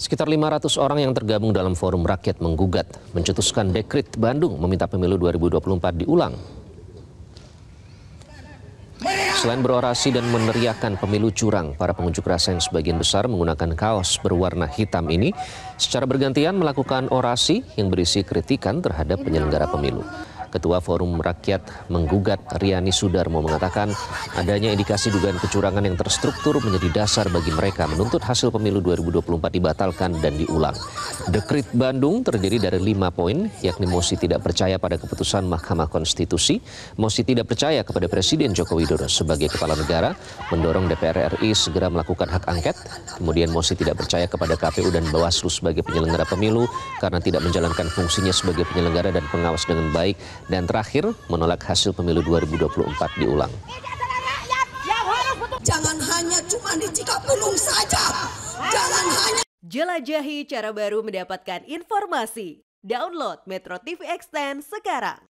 Sekitar 500 orang yang tergabung dalam forum rakyat menggugat mencetuskan dekrit Bandung meminta pemilu 2024 diulang. Selain berorasi dan meneriakan pemilu curang, para pengunjuk rasa yang sebagian besar menggunakan kaos berwarna hitam ini secara bergantian melakukan orasi yang berisi kritikan terhadap penyelenggara pemilu. Ketua Forum Rakyat Menggugat Riani Sudarmo mengatakan adanya indikasi dugaan kecurangan yang terstruktur menjadi dasar bagi mereka menuntut hasil pemilu 2024 dibatalkan dan diulang. Dekrit Bandung terdiri dari lima poin, yakni mosi tidak percaya pada keputusan Mahkamah Konstitusi, mosi tidak percaya kepada Presiden Joko Widodo sebagai kepala negara, mendorong DPR RI segera melakukan hak angket, kemudian mosi tidak percaya kepada KPU dan Bawaslu sebagai penyelenggara pemilu karena tidak menjalankan fungsinya sebagai penyelenggara dan pengawas dengan baik dan terakhir menolak hasil pemilu 2024 diulang. Jangan hanya cuma di Cikapulung saja, jangan hanya... Jelajahi cara baru mendapatkan informasi. Download Metro TV Extend sekarang.